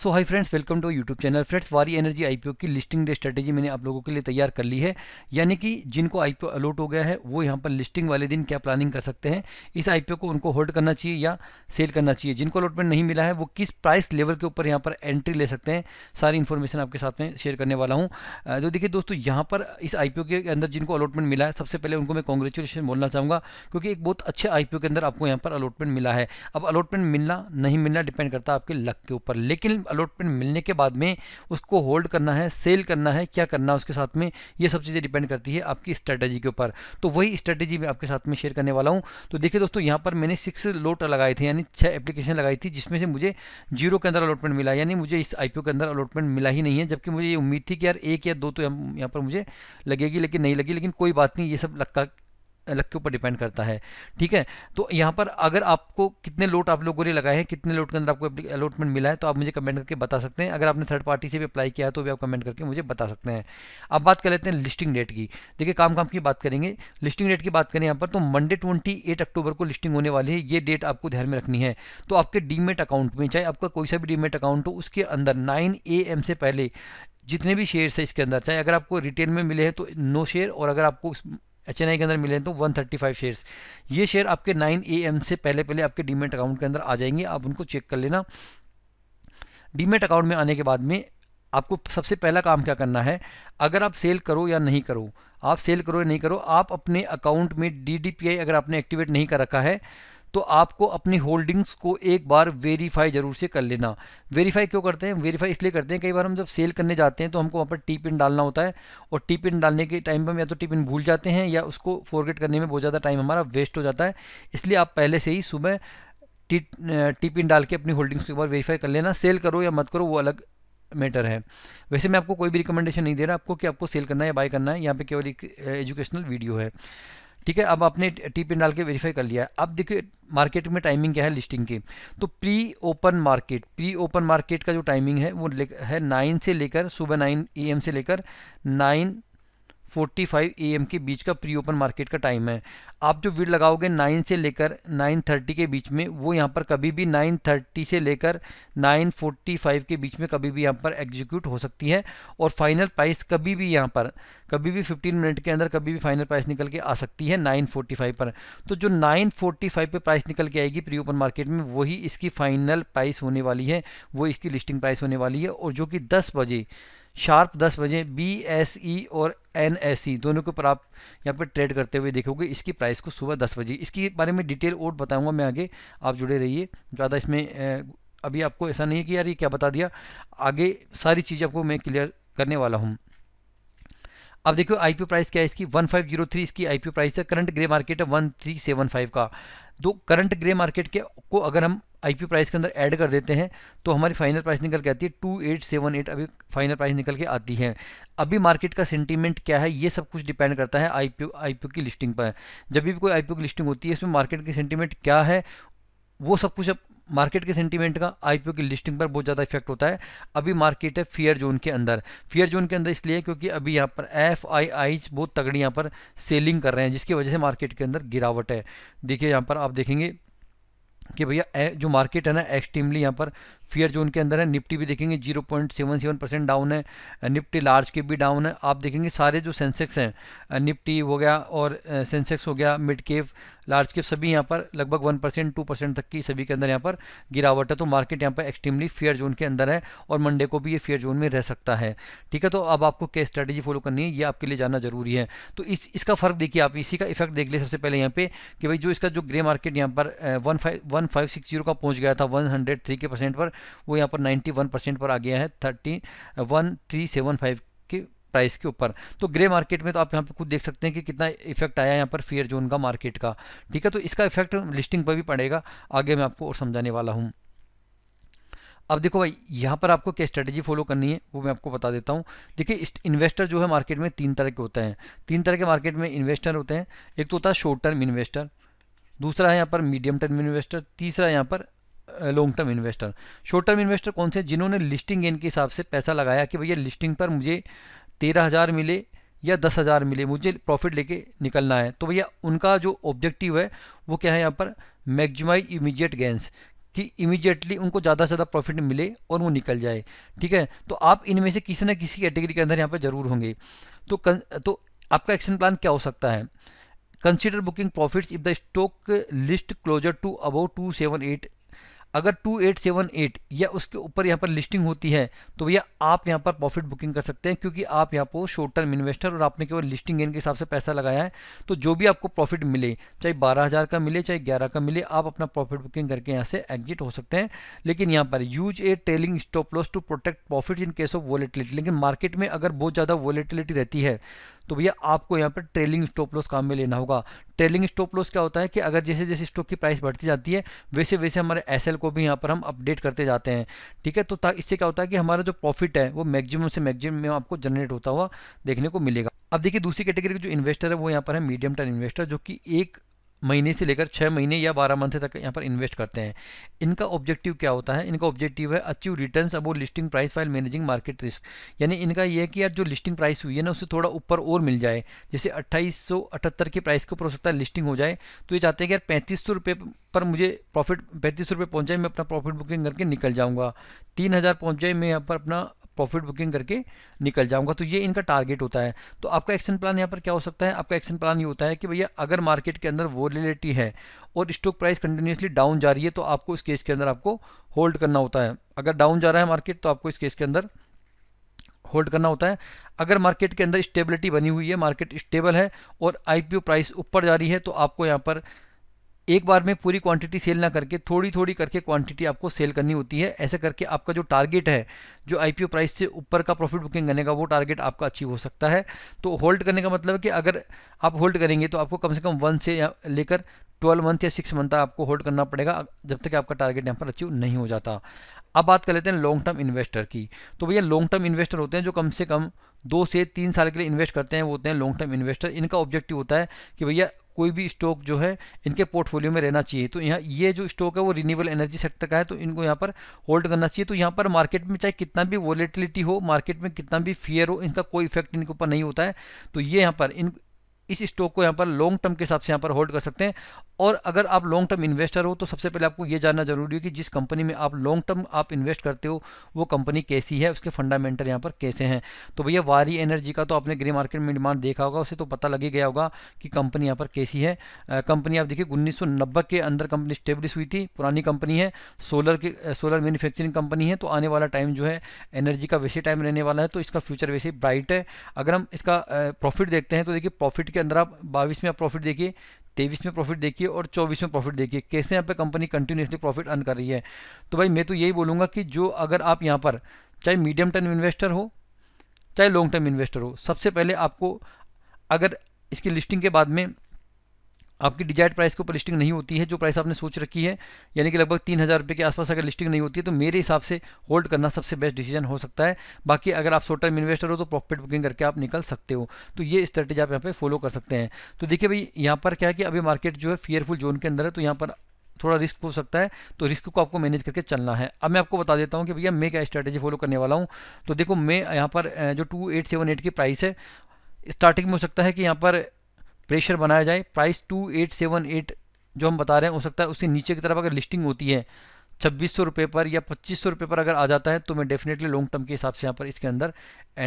so hi friends welcome to YouTube channel friends Waaree energy IPO की listing day strategy मैंने आप लोगों के लिए तैयार कर ली है यानी कि जिनको आईपीओ अलॉट हो गया है वो यहाँ पर लिस्टिंग वाले दिन क्या प्लानिंग कर सकते हैं इस आईपीओ को उनको होल्ड करना चाहिए या सेल करना चाहिए जिनको अलॉटमेंट नहीं मिला है वो किस प्राइस लेवल के ऊपर यहाँ पर एंट्री ले सकते हैं सारी इन्फॉर्मेशन आपके साथ में शेयर करने वाला हूँ तो देखिए दोस्तों यहाँ पर इस आई के अंदर जिनको अलॉटमेंट मिला है सबसे पहले उनको मैं कॉन्ग्रेचुलेशन बोलना चाहूँगा क्योंकि एक बहुत अच्छे आई के अंदर आपको यहाँ पर अलॉटमेंट मिला है अब अलॉटमेंट मिलना नहीं मिलना डिपेंड करता है आपके लक के ऊपर लेकिन अलॉटमेंट मिलने के बाद में उसको होल्ड करना है सेल करना है क्या करना है उसके साथ में ये सब चीज़ें डिपेंड करती है आपकी स्ट्रैटेजी के ऊपर तो वही स्ट्रैटेजी मैं आपके साथ में शेयर करने वाला हूँ तो देखिए दोस्तों यहाँ पर मैंने सिक्स लोट लगाए थे यानी छः एप्लीकेशन लगाई थी जिसमें से मुझे जीरो के अंदर अलॉटमेंट मिला यानी मुझे इस आई के अंदर अलॉटमेंट मिला ही नहीं है जबकि मुझे ये उम्मीद थी कि यार एक या दो तो यहाँ पर मुझे लगेगी लेकिन नहीं लगी लेकिन कोई बात नहीं ये सब लग अलग के ऊपर डिपेंड करता है ठीक है तो यहाँ पर अगर आपको कितने लोट आप लोगों ने लगाए हैं कितने लोट के अंदर आपको अलॉटमेंट मिला है तो आप मुझे कमेंट करके बता सकते हैं अगर आपने थर्ड पार्टी से भी अप्लाई किया है तो भी आप कमेंट करके मुझे बता सकते हैं अब बात कर लेते हैं लिस्टिंग डेट की देखिए काम काम की बात करेंगे लिस्टिंग डेट की बात करें यहाँ पर तो मंडे ट्वेंटी अक्टूबर को लिस्टिंग होने वाली है ये डेट आपको ध्यान में रखनी है तो आपके डीमेट अकाउंट में चाहे आपका कोई सा भी डीमेट अकाउंट हो उसके अंदर नाइन ए से पहले जितने भी शेयर्स है इसके अंदर चाहे अगर आपको रिटेल में मिले हैं तो नो शेयर और अगर आपको एच के अंदर मिले तो 135 शेयर्स ये शेयर आपके 9 एम से पहले पहले आपके डीमेट अकाउंट के अंदर आ जाएंगे आप उनको चेक कर लेना डीमेट अकाउंट में आने के बाद में आपको सबसे पहला काम क्या करना है अगर आप सेल करो या नहीं करो आप सेल करो या नहीं करो आप अपने अकाउंट में डी अगर आपने एक्टिवेट नहीं कर रखा है तो आपको अपनी होल्डिंग्स को एक बार वेरीफाई जरूर से कर लेना वेरीफाई क्यों करते हैं वेरीफाई इसलिए करते हैं कई बार हम जब सेल करने जाते हैं तो हमको वहाँ पर टी पिन डालना होता है और टी पिन डालने के टाइम पर हम या तो टी पिन भूल जाते हैं या उसको फॉरगेट करने में बहुत ज़्यादा टाइम हमारा वेस्ट हो जाता है इसलिए आप पहले से ही सुबह टी टी पिन डाल के अपनी होल्डिंग्स को एक बार वेरीफाई कर लेना सेल करो या मत करो वो अलग मैटर है वैसे मैं आपको कोई भी रिकमेंडेशन नहीं दे रहा आपको कि आपको सेल करना है या बाय करना है यहाँ पे केवल एक एजुकेशनल वीडियो है ठीक है अब आपने टी पिन डाल के वेरीफाई कर लिया अब देखिए मार्केट में टाइमिंग क्या है लिस्टिंग की तो pre open market pre open market का जो टाइमिंग है वो है नाइन से लेकर सुबह नाइन ए से लेकर nine forty five A M के बीच का प्री ओपन मार्केट का टाइम है आप जो वीड लगाओगे नाइन से लेकर नाइन थर्टी के बीच में वो यहाँ पर कभी भी नाइन थर्टी से लेकर नाइन फोर्टी फाइव के बीच में कभी भी यहाँ पर एग्जीक्यूट हो सकती है और फाइनल प्राइस कभी भी यहाँ पर कभी भी फिफ्टीन मिनट के अंदर कभी भी फाइनल प्राइस निकल के आ सकती है नाइन फोर्टी फाइव पर तो जो नाइन फोर्टी फाइव पर प्राइस निकल के आएगी प्री ओपन मार्केट में वही इसकी फाइनल प्राइस होने वाली है वो इसकी लिस्टिंग प्राइस होने वाली है और जो कि दस बजे शार्प दस बजे बी एस ई और एन एस ई दोनों के ऊपर आप यहाँ पर ट्रेड करते हुए देखोगे इसकी प्राइस को सुबह दस बजे इसके बारे में डिटेल और बताऊँगा मैं आगे आप जुड़े रहिए ज़्यादा इसमें अभी आपको ऐसा नहीं कि यार ये क्या बता दिया आगे सारी चीज़ आपको मैं क्लियर करने वाला हूँ अब देखो आईपीओ प्राइस क्या है इसकी 1503 इसकी आईपीओ प्राइस है करंट ग्रे मार्केट है 1375 का दो करंट ग्रे मार्केट के को अगर हम आईपी प्राइस के अंदर ऐड कर देते हैं तो हमारी फाइनल प्राइस निकल के आती है टू एट सेवन एट अभी फाइनल प्राइस निकल के आती है अभी मार्केट का सेंटीमेंट क्या है ये सब कुछ डिपेंड करता है आईपीओ आईपीओ की लिस्टिंग पर जब भी कोई आईपीओ की लिस्टिंग होती है इसमें मार्केट की सेंटीमेंट क्या है वो सब कुछ अब मार्केट के सेंटीमेंट का आईपीओ की लिस्टिंग पर बहुत ज़्यादा इफेक्ट होता है अभी मार्केट है फियर जोन के अंदर फियर जोन के अंदर इसलिए क्योंकि अभी यहाँ पर एफ आई आईज बहुत तगड़ी यहाँ पर सेलिंग कर रहे हैं जिसकी वजह से मार्केट के अंदर गिरावट है देखिए यहाँ पर आप देखेंगे कि भैया जो मार्केट है ना एक्सट्रीमली यहाँ पर फियर जोन के अंदर है निफ्टी भी देखेंगे 0.77 परसेंट डाउन है निफ्टी लार्ज के भी डाउन है आप देखेंगे सारे जो सेंसेक्स हैं निफ्टी हो गया और सेंसेक्स हो गया मिड केव लार्ज केव सभी यहाँ पर लगभग वन परसेंट टू परसेंट तक की सभी के अंदर यहाँ पर गिरावट है तो मार्केट यहाँ पर एक्सट्रीमली फेयर जोन के अंदर है और मंडे को भी ये फेयर जोन में रह सकता है ठीक है तो अब आपको क्या स्ट्रैटेजी फॉलो करनी है ये आपके लिए जानना जरूरी है तो इस इसका फ़र्क देखिए आप इसी का इफेक्ट देख लीजिए सबसे पहले यहाँ पे कि भाई जो इसका जो ग्रे मार्केट यहाँ पर one five one five six zero का पहुँच गया था वन हंड्रेड थ्री के परसेंट पर वो यहाँ पर 91 परसेंट पर आ गया है thirty one three seven five की प्राइस के ऊपर तो ग्रे मार्केट में तो आप यहाँ पर खुद देख सकते हैं कि कितना इफेक्ट आया यहाँ पर फेयर जोन का मार्केट का ठीक है तो इसका इफेक्ट लिस्टिंग पर भी पड़ेगा आगे मैं आपको और समझाने वाला हूँ अब देखो भाई यहाँ पर आपको क्या स्ट्रेटजी फॉलो करनी है वो मैं आपको बता देता हूँ देखिए इन्वेस्टर जो है मार्केट में तीन तरह के होते हैं तीन तरह के मार्केट में इन्वेस्टर होते हैं एक तो होता है शॉर्ट टर्म इन्वेस्टर दूसरा है यहाँ पर मीडियम टर्म इन्वेस्टर तीसरा यहाँ पर long term investor short term investor कौन से जिन्होंने लिस्टिंग गेन के हिसाब से पैसा लगाया कि भैया लिस्टिंग पर मुझे तेरह हज़ार मिले या दस हज़ार मिले मुझे प्रॉफिट लेके निकलना है तो भैया उनका जो ऑब्जेक्टिव है वो क्या है यहाँ पर मैक्जिमाइज इमीजिएट गेंस कि इमीजिएटली उनको ज़्यादा से ज़्यादा प्रॉफिट मिले और वो निकल जाए ठीक है तो आप इनमें से किसी न किसी कैटेगरी के अंदर यहाँ पर ज़रूर होंगे तो कन, तो आपका एक्शन प्लान क्या हो सकता है consider booking profits if the stock list closer to about two seven eight अगर 2878 या उसके ऊपर यहाँ पर लिस्टिंग होती है तो भैया आप यहाँ पर प्रॉफिट बुकिंग कर सकते हैं क्योंकि आप यहाँ पर शॉर्ट टर्म इन्वेस्टर और आपने केवल लिस्टिंग गेन के हिसाब से पैसा लगाया है तो जो भी आपको प्रॉफिट मिले चाहे बारह हज़ार का मिले चाहे ग्यारह का मिले आप अपना प्रॉफिट बुकिंग करके यहाँ से एग्जिट हो सकते हैं लेकिन यहाँ पर use a trailing stop loss to protect profit in case of volatility लेकिन मार्केट में अगर बहुत ज़्यादा वॉलेटिलिटी रहती है तो भैया आपको यहाँ पर ट्रेलिंग स्टॉप लॉस काम में लेना होगा ट्रेलिंग स्टॉप लॉस क्या होता है कि अगर जैसे जैसे स्टॉक की प्राइस बढ़ती जाती है वैसे वैसे हमारे एस को भी यहाँ पर हम अपडेट करते जाते हैं ठीक है तो इससे क्या होता है कि हमारा जो प्रॉफिट है वो मैक्सिमम से मैक्सिमम में आपको जनरेट होता हुआ देखने को मिलेगा अब देखिए दूसरी कैटेगरी के जो इन्वेस्टर है वो यहाँ पर है मीडियम टर्म इन्वेस्टर जो कि एक महीने से लेकर छः महीने या बारह मंथ तक यहाँ पर इन्वेस्ट करते हैं इनका ऑब्जेक्टिव क्या होता है इनका ऑब्जेक्टिव है achieve return above listing price while managing market risk यानी इनका यह है कि यार जो लिस्टिंग प्राइस हुई है ना उससे थोड़ा ऊपर और मिल जाए जैसे अट्ठाईस के प्राइस के ऊपर हो सकता है लिस्टिंग हो जाए तो ये चाहते हैं कि यार पैंतीस पर मुझे प्रॉफिट पैंतीस रुपये पहुँच जाए मैं अपना प्रॉफिट बुकिंग करके निकल जाऊँगा तीन हज़ार पहुँच जाए मैं यहाँ पर अपना प्रॉफिट बुकिंग करके निकल जाऊंगा तो ये इनका टारगेट होता है तो आपका एक्शन प्लान यहाँ पर क्या हो सकता है आपका एक्शन प्लान ये होता है कि भैया अगर मार्केट के अंदर वोलिटी है और स्टॉक प्राइस कंटिन्यूसली डाउन जा रही है तो आपको इस केस के अंदर आपको होल्ड करना होता है अगर डाउन जा रहा है मार्केट तो आपको इस केस के अंदर होल्ड करना होता है अगर मार्केट के अंदर स्टेबिलिटी बनी हुई है मार्केट स्टेबल है और आईपीओ प्राइस ऊपर जा रही है तो आपको यहाँ पर एक बार में पूरी क्वांटिटी सेल ना करके थोड़ी थोड़ी करके क्वांटिटी आपको सेल करनी होती है ऐसे करके आपका जो टारगेट है जो आईपीओ प्राइस से ऊपर का प्रॉफिट बुकिंग करने का वो टारगेट आपका अचीव हो सकता है तो होल्ड करने का मतलब है कि अगर आप होल्ड करेंगे तो आपको कम से कम वन से लेकर ट्वेल्व मंथ या सिक्स मंथ आपको होल्ड करना पड़ेगा जब तक आपका टारगेट यहाँ पर अचीव नहीं हो जाता अब बात कर लेते हैं लॉन्ग टर्म इन्वेस्टर की तो भैया लॉन्ग टर्म इन्वेस्टर होते हैं जो कम से कम दो से तीन साल के लिए इन्वेस्ट करते हैं वो होते हैं लॉन्ग टर्म इन्वेस्टर इनका ऑब्जेक्टिव होता है कि भैया कोई भी स्टॉक जो है इनके पोर्टफोलियो में रहना चाहिए तो यहाँ ये जो स्टॉक है वो रिन्यूबल एनर्जी सेक्टर का है तो इनको यहाँ पर होल्ड करना चाहिए तो यहाँ पर मार्केट में चाहे कितना भी वॉलेटिलिटी हो मार्केट में कितना भी फियर हो इनका कोई इफेक्ट इनके ऊपर नहीं होता है तो ये यहाँ पर इन इस स्टॉक को यहाँ पर लॉन्ग टर्म के हिसाब से यहाँ पर होल्ड कर सकते हैं और अगर आप लॉन्ग टर्म इन्वेस्टर हो तो सबसे पहले आपको ये जानना जरूरी है कि जिस कंपनी में आप लॉन्ग टर्म आप इन्वेस्ट करते हो वो कंपनी कैसी है उसके फंडामेंटल यहाँ पर कैसे हैं तो भैया वारी एनर्जी का तो आपने ग्रे मार्केट में डिमांड देखा होगा उसे तो पता ही गया होगा कि कंपनी यहाँ पर कैसी है कंपनी आप देखिए उन्नीस के अंदर कंपनी स्टेब्लिश हुई थी पुरानी कंपनी है सोलर की सोलर मैन्युफैक्चरिंग कंपनी है तो आने वाला टाइम जो है एनर्जी का वैसे टाइम रहने वाला है तो इसका फ्यूचर वैसे ब्राइट है अगर हम इसका प्रॉफिट देखते हैं तो देखिए प्रॉफिट के अंदर आप बाईस में प्रॉफिट देखिए तेईस में प्रॉफिट देखिए और चौबीस में प्रॉफिट देखिए कैसे यहाँ पे कंपनी कंटिन्यूसली प्रॉफिट अर्न कर रही है तो भाई मैं तो यही बोलूँगा कि जो अगर आप यहाँ पर चाहे मीडियम टर्म इन्वेस्टर हो चाहे लॉन्ग टर्म इन्वेस्टर हो सबसे पहले आपको अगर इसकी लिस्टिंग के बाद में आपकी डिजायर्ड प्राइस के ऊपर लिस्टिंग नहीं होती है जो प्राइस आपने सोच रखी है यानी कि लगभग तीन हज़ार रुपये के आसपास अगर लिस्टिंग नहीं होती है तो मेरे हिसाब से होल्ड करना सबसे बेस्ट डिसीजन हो सकता है बाकी अगर आप शॉर्ट टर्म इन्वेस्टर हो तो प्रॉफिट बुकिंग करके आप निकल सकते हो तो ये स्ट्रेटेजी आप यहाँ पर फॉलो कर सकते हैं तो देखिए भाई यहाँ पर क्या है कि अभी मार्केट जो है फियरफुल जोन के अंदर है तो यहाँ पर थोड़ा रिस्क हो सकता है तो रिस्क को आपको मैनेज करके चलना है अब मैं आपको बता देता हूँ कि भैया मैं क्या स्ट्रैटेजी फॉलो करने वाला हूँ तो देखो मैं यहाँ पर जो टू एट सेवन एट की प्राइस है स्टार्टिंग में हो सकता है कि यहाँ पर प्रेशर बनाया जाए price two eight seven eight जो हम बता रहे हैं हो सकता है उससे नीचे की तरफ अगर लिस्टिंग होती है छब्बीस सौ रुपये पर या पच्चीस सौ रुपये पर अगर आ जाता है तो मैं डेफिनेटली लॉन्ग टर्म के हिसाब से यहाँ पर इसके अंदर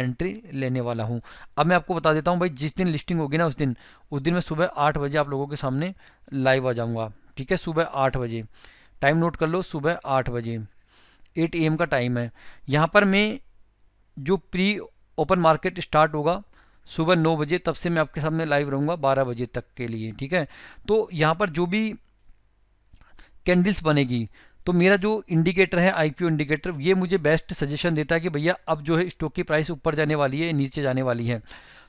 एंट्री लेने वाला हूँ अब मैं आपको बता देता हूँ भाई जिस दिन लिस्टिंग होगी ना उस दिन उस दिन मैं सुबह आठ बजे आप लोगों के सामने लाइव आ जाऊँगा ठीक है सुबह आठ बजे टाइम नोट कर लो सुबह आठ बजे एट ए का टाइम है यहाँ पर मैं जो प्री ओपन मार्केट स्टार्ट होगा सुबह नौ बजे तब से मैं आपके सामने लाइव रहूँगा बारह बजे तक के लिए ठीक है तो यहाँ पर जो भी कैंडल्स बनेगी तो मेरा जो इंडिकेटर है आईपीओ इंडिकेटर ये मुझे बेस्ट सजेशन देता है कि भैया अब जो है स्टॉक की प्राइस ऊपर जाने वाली है नीचे जाने वाली है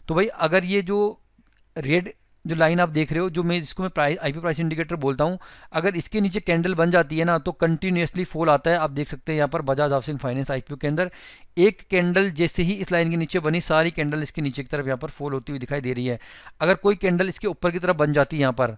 तो भाई अगर ये जो रेड जो लाइन आप देख रहे हो जो मैं इसको मैं प्राइस आई प्राइस इंडिकेटर बोलता हूँ अगर इसके नीचे कैंडल बन जाती है ना तो कंटिन्यूसली फॉल आता है आप देख सकते हैं यहाँ पर बजाज हाउसिंग फाइनेंस आई के अंदर एक कैंडल जैसे ही इस लाइन के नीचे बनी सारी कैंडल इसके नीचे की तरफ यहाँ पर फॉल होती हुई दिखाई दे रही है अगर कोई कैंडल इसके ऊपर की तरफ बन जाती है यहाँ पर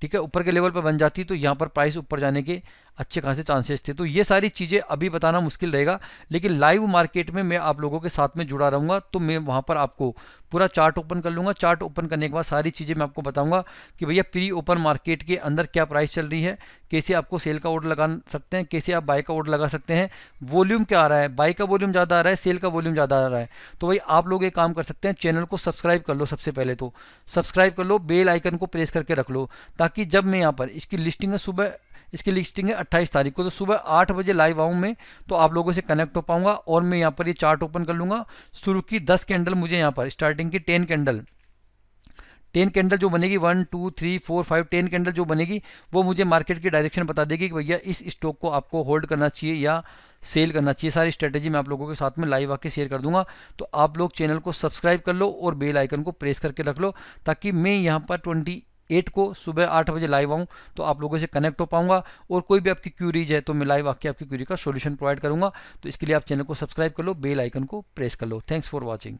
ठीक है ऊपर के लेवल पर बन जाती है तो यहाँ पर प्राइस ऊपर जाने के अच्छे खासे चांसेस थे तो ये सारी चीज़ें अभी बताना मुश्किल रहेगा लेकिन लाइव मार्केट में मैं आप लोगों के साथ में जुड़ा रहूँगा तो मैं वहाँ पर आपको पूरा चार्ट ओपन कर लूँगा चार्ट ओपन करने के बाद सारी चीज़ें मैं आपको बताऊँगा कि भैया प्री ओपन मार्केट के अंदर क्या प्राइस चल रही है कैसे आपको सेल का ऑर्डर लगा सकते हैं कैसे आप बाय का ऑर्डर लगा सकते हैं वॉल्यूम क्या आ रहा है बाई का वॉल्यूम ज़्यादा आ रहा है सेल का वॉल्यूम ज़्यादा आ रहा है तो भाई आप लोग ये काम कर सकते हैं चैनल को सब्सक्राइब कर लो सबसे पहले तो सब्सक्राइब कर लो बेल आइकन को प्रेस करके रख लो ताकि जब मैं यहाँ पर इसकी लिस्टिंग है सुबह इसकी लिस्टिंग है अट्ठाईस तारीख को तो सुबह आठ बजे लाइव आऊँ मैं तो आप लोगों से कनेक्ट हो पाऊँगा और मैं यहाँ पर ये यह चार्ट ओपन कर लूँगा शुरू की दस कैंडल मुझे यहाँ पर स्टार्टिंग की टेन कैंडल टेन कैंडल जो बनेगी one two three four five ten candle जो बनेगी वो मुझे मार्केट की डायरेक्शन बता देगी कि भैया इस स्टॉक को आपको होल्ड करना चाहिए या सेल करना चाहिए सारी स्ट्रेटेजी मैं आप लोगों के साथ में लाइव आके शेयर कर दूंगा तो आप लोग चैनल को सब्सक्राइब कर लो और बेल आइकन को प्रेस करके रख लो ताकि मैं यहाँ पर ट्वेंटी एट को सुबह आठ बजे लाइव आऊँ तो आप लोगों से कनेक्ट हो पाऊंगा और कोई भी आपकी क्यूरीज है तो मैं लाइव आके आपकी क्यूरी का सोल्यूशन प्रोवाइड करूंगा तो इसके लिए आप चैनल को सब्सक्राइब कर लो बेल आइकन को प्रेस कर लो थैंक्स फॉर वॉचिंग